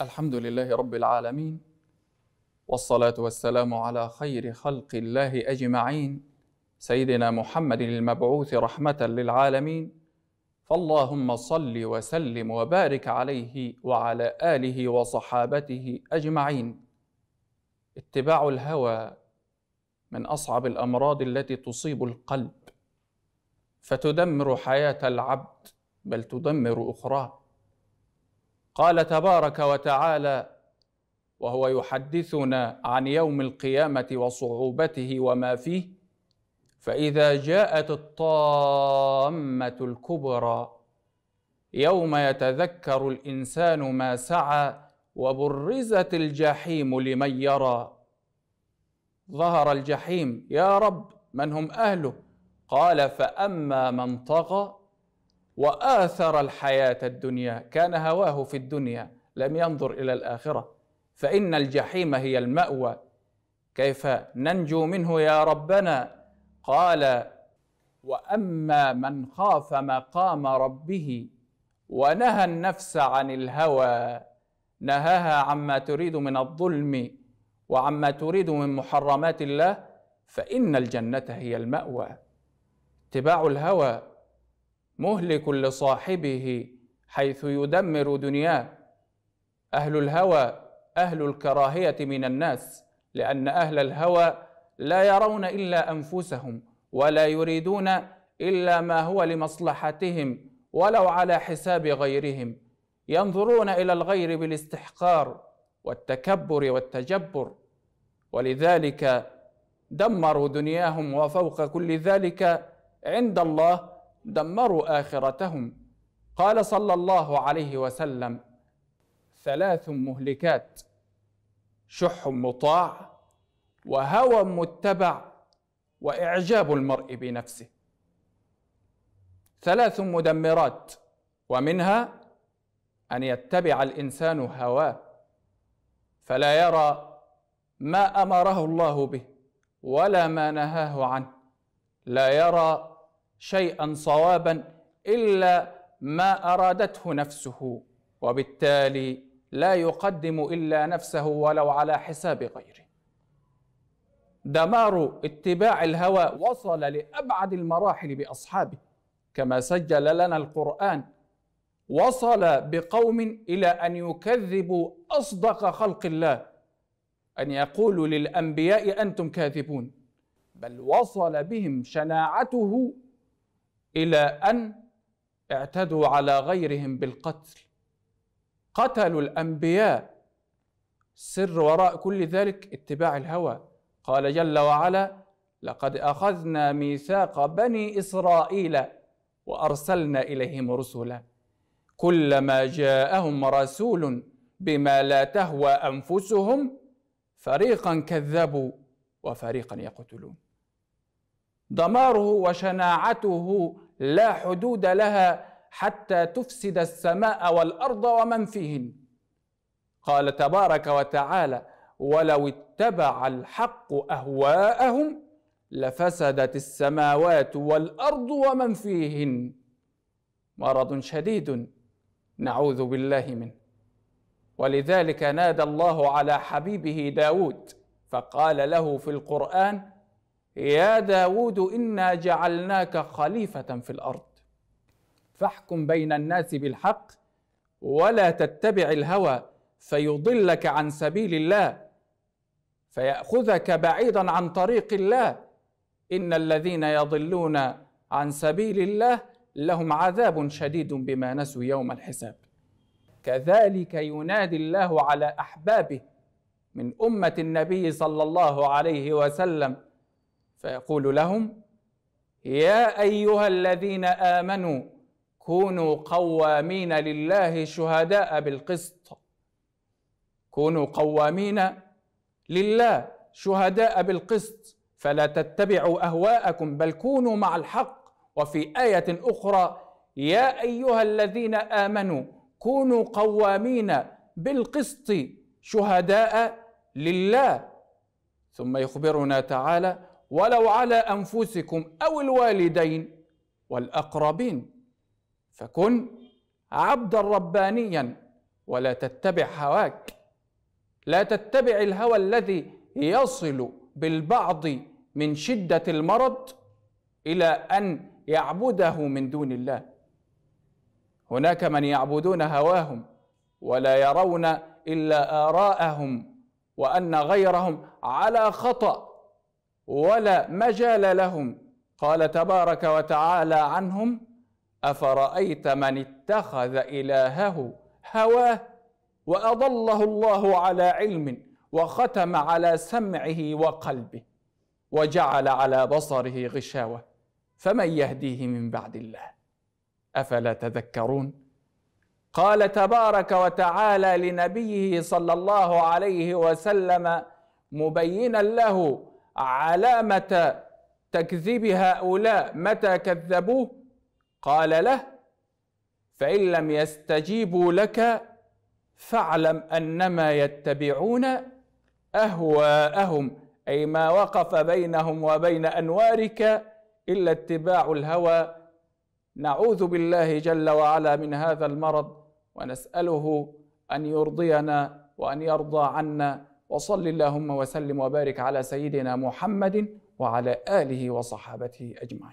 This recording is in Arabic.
الحمد لله رب العالمين والصلاة والسلام على خير خلق الله أجمعين سيدنا محمد المبعوث رحمة للعالمين فاللهم صل وسلم وبارك عليه وعلى آله وصحابته أجمعين اتباع الهوى من أصعب الأمراض التي تصيب القلب فتدمر حياة العبد بل تدمر أخراه قال تبارك وتعالى وهو يحدثنا عن يوم القيامه وصعوبته وما فيه فاذا جاءت الطامه الكبرى يوم يتذكر الانسان ما سعى وبرزت الجحيم لمن يرى ظهر الجحيم يا رب من هم اهله قال فاما من طغى واثر الحياه الدنيا كان هواه في الدنيا لم ينظر الى الاخره فان الجحيم هي الماوى كيف ننجو منه يا ربنا قال واما من خاف مقام ربه ونهى النفس عن الهوى نهاها عما تريد من الظلم وعما تريد من محرمات الله فان الجنه هي الماوى اتباع الهوى مهلك لصاحبه حيث يدمر دنياه اهل الهوى اهل الكراهيه من الناس لان اهل الهوى لا يرون الا انفسهم ولا يريدون الا ما هو لمصلحتهم ولو على حساب غيرهم ينظرون الى الغير بالاستحقار والتكبر والتجبر ولذلك دمروا دنياهم وفوق كل ذلك عند الله دمروا اخرتهم قال صلى الله عليه وسلم ثلاث مهلكات شح مطاع وهوى متبع واعجاب المرء بنفسه ثلاث مدمرات ومنها ان يتبع الانسان هواه فلا يرى ما امره الله به ولا ما نهاه عنه لا يرى شيئا صوابا الا ما ارادته نفسه وبالتالي لا يقدم الا نفسه ولو على حساب غيره دمار اتباع الهوى وصل لابعد المراحل باصحابه كما سجل لنا القران وصل بقوم الى ان يكذبوا اصدق خلق الله ان يقولوا للانبياء انتم كاذبون بل وصل بهم شناعته الى ان اعتدوا على غيرهم بالقتل قتلوا الانبياء سر وراء كل ذلك اتباع الهوى قال جل وعلا لقد اخذنا ميثاق بني اسرائيل وارسلنا اليهم رسلا كلما جاءهم رسول بما لا تهوى انفسهم فريقا كذبوا وفريقا يقتلون دماره وشناعته لا حدود لها حتى تفسد السماء والارض ومن فيهن قال تبارك وتعالى ولو اتبع الحق اهواءهم لفسدت السماوات والارض ومن فيهن مرض شديد نعوذ بالله منه ولذلك نادى الله على حبيبه داود فقال له في القران يا داود إنا جعلناك خليفة في الأرض فاحكم بين الناس بالحق ولا تتبع الهوى فيضلك عن سبيل الله فيأخذك بعيدا عن طريق الله إن الذين يضلون عن سبيل الله لهم عذاب شديد بما نسوا يوم الحساب كذلك ينادي الله على أحبابه من أمة النبي صلى الله عليه وسلم فيقول لهم يا ايها الذين امنوا كونوا قوامين لله شهداء بالقسط كونوا قوامين لله شهداء بالقسط فلا تتبعوا اهواءكم بل كونوا مع الحق وفي ايه اخرى يا ايها الذين امنوا كونوا قوامين بالقسط شهداء لله ثم يخبرنا تعالى ولو على انفسكم او الوالدين والاقربين فكن عبدا ربانيا ولا تتبع هواك لا تتبع الهوى الذي يصل بالبعض من شده المرض الى ان يعبده من دون الله هناك من يعبدون هواهم ولا يرون الا اراءهم وان غيرهم على خطأ ولا مجال لهم قال تبارك وتعالى عنهم افرايت من اتخذ الهه هواه واضله الله على علم وختم على سمعه وقلبه وجعل على بصره غشاوه فمن يهديه من بعد الله افلا تذكرون قال تبارك وتعالى لنبيه صلى الله عليه وسلم مبينا له علامة تكذيب هؤلاء متى كذبوه قال له فإن لم يستجيبوا لك فاعلم أنما يتبعون أهواءهم أي ما وقف بينهم وبين أنوارك إلا اتباع الهوى نعوذ بالله جل وعلا من هذا المرض ونسأله أن يرضينا وأن يرضى عنا وصل اللهم وسلم وبارك على سيدنا محمد وعلى آله وصحابته أجمعين